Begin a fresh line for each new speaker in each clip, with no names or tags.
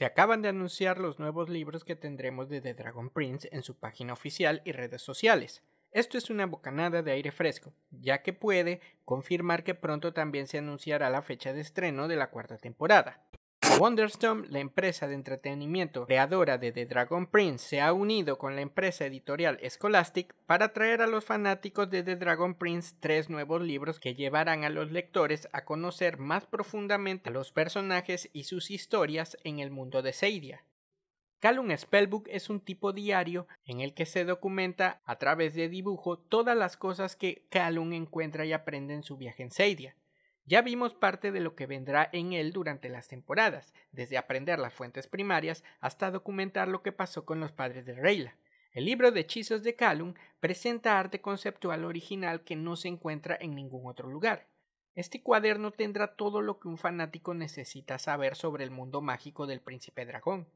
Se acaban de anunciar los nuevos libros que tendremos de The Dragon Prince en su página oficial y redes sociales. Esto es una bocanada de aire fresco, ya que puede confirmar que pronto también se anunciará la fecha de estreno de la cuarta temporada. WonderStorm, la empresa de entretenimiento creadora de The Dragon Prince, se ha unido con la empresa editorial Scholastic para traer a los fanáticos de The Dragon Prince tres nuevos libros que llevarán a los lectores a conocer más profundamente a los personajes y sus historias en el mundo de Seidia. Calum Spellbook es un tipo diario en el que se documenta a través de dibujo todas las cosas que Calum encuentra y aprende en su viaje en Seidia. Ya vimos parte de lo que vendrá en él durante las temporadas, desde aprender las fuentes primarias hasta documentar lo que pasó con los padres de Reyla. El libro de hechizos de Calum presenta arte conceptual original que no se encuentra en ningún otro lugar. Este cuaderno tendrá todo lo que un fanático necesita saber sobre el mundo mágico del príncipe dragón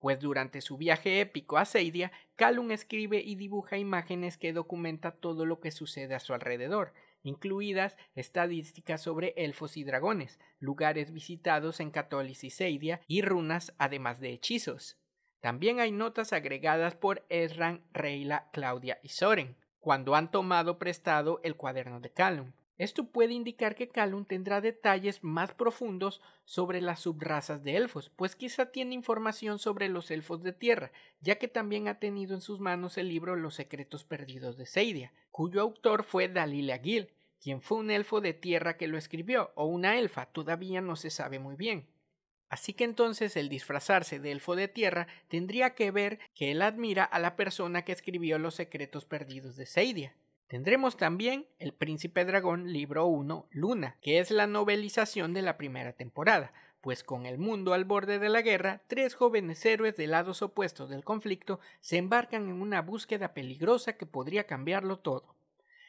pues durante su viaje épico a Seidia, Calum escribe y dibuja imágenes que documenta todo lo que sucede a su alrededor, incluidas estadísticas sobre elfos y dragones, lugares visitados en Catolis y Seidia y runas además de hechizos. También hay notas agregadas por Esran, Reila, Claudia y Soren, cuando han tomado prestado el cuaderno de Calum. Esto puede indicar que Calum tendrá detalles más profundos sobre las subrazas de elfos, pues quizá tiene información sobre los elfos de tierra, ya que también ha tenido en sus manos el libro Los secretos perdidos de Seidia, cuyo autor fue Dalila Gil, quien fue un elfo de tierra que lo escribió, o una elfa, todavía no se sabe muy bien. Así que entonces el disfrazarse de elfo de tierra tendría que ver que él admira a la persona que escribió los secretos perdidos de Seidia. Tendremos también El Príncipe Dragón Libro 1 Luna, que es la novelización de la primera temporada, pues con el mundo al borde de la guerra, tres jóvenes héroes de lados opuestos del conflicto se embarcan en una búsqueda peligrosa que podría cambiarlo todo.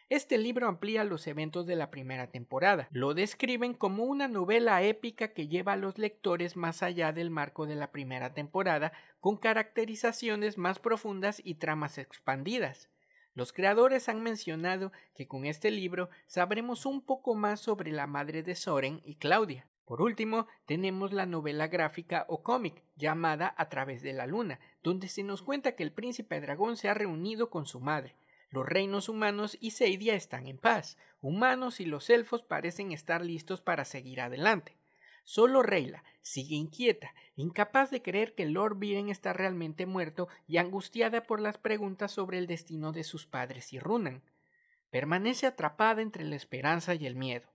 Este libro amplía los eventos de la primera temporada. Lo describen como una novela épica que lleva a los lectores más allá del marco de la primera temporada, con caracterizaciones más profundas y tramas expandidas. Los creadores han mencionado que con este libro sabremos un poco más sobre la madre de Soren y Claudia. Por último, tenemos la novela gráfica o cómic llamada A través de la luna, donde se nos cuenta que el príncipe dragón se ha reunido con su madre. Los reinos humanos y Seidia están en paz. Humanos y los elfos parecen estar listos para seguir adelante. Solo Reyla sigue inquieta, incapaz de creer que Lord Viren está realmente muerto y angustiada por las preguntas sobre el destino de sus padres y Runan. Permanece atrapada entre la esperanza y el miedo.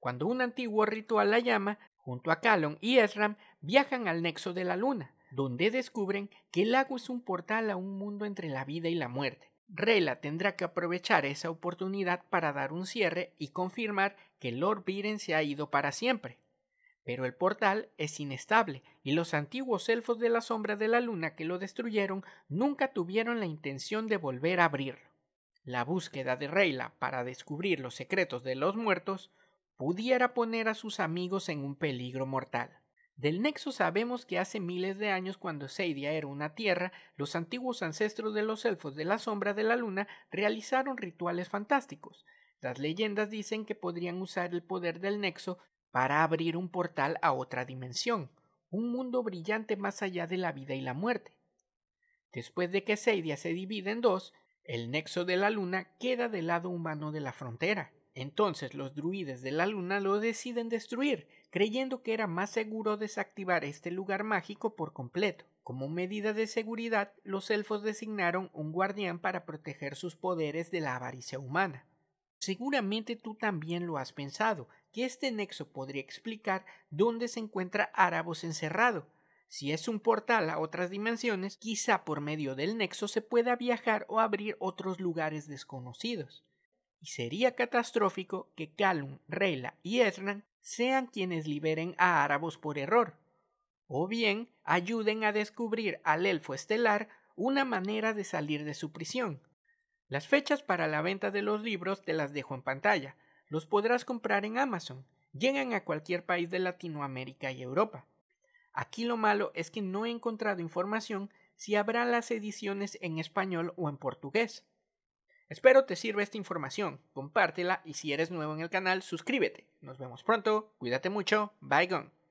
Cuando un antiguo ritual la llama, junto a Calon y Esram viajan al nexo de la luna, donde descubren que el lago es un portal a un mundo entre la vida y la muerte. Reyla tendrá que aprovechar esa oportunidad para dar un cierre y confirmar que Lord Viren se ha ido para siempre. Pero el portal es inestable y los antiguos elfos de la sombra de la luna que lo destruyeron nunca tuvieron la intención de volver a abrirlo. La búsqueda de Reyla para descubrir los secretos de los muertos pudiera poner a sus amigos en un peligro mortal. Del nexo sabemos que hace miles de años cuando Seidia era una tierra, los antiguos ancestros de los elfos de la sombra de la luna realizaron rituales fantásticos. Las leyendas dicen que podrían usar el poder del nexo para abrir un portal a otra dimensión, un mundo brillante más allá de la vida y la muerte. Después de que Seidia se divide en dos, el nexo de la luna queda del lado humano de la frontera. Entonces los druides de la luna lo deciden destruir, creyendo que era más seguro desactivar este lugar mágico por completo. Como medida de seguridad, los elfos designaron un guardián para proteger sus poderes de la avaricia humana. Seguramente tú también lo has pensado, que este nexo podría explicar dónde se encuentra Árabos encerrado. Si es un portal a otras dimensiones, quizá por medio del nexo se pueda viajar o abrir otros lugares desconocidos. Y sería catastrófico que Calum, Reyla y Ezran sean quienes liberen a Árabos por error. O bien ayuden a descubrir al elfo estelar una manera de salir de su prisión. Las fechas para la venta de los libros te las dejo en pantalla los podrás comprar en Amazon. Llegan a cualquier país de Latinoamérica y Europa. Aquí lo malo es que no he encontrado información si habrá las ediciones en español o en portugués. Espero te sirva esta información, compártela y si eres nuevo en el canal, suscríbete. Nos vemos pronto, cuídate mucho, bye gone.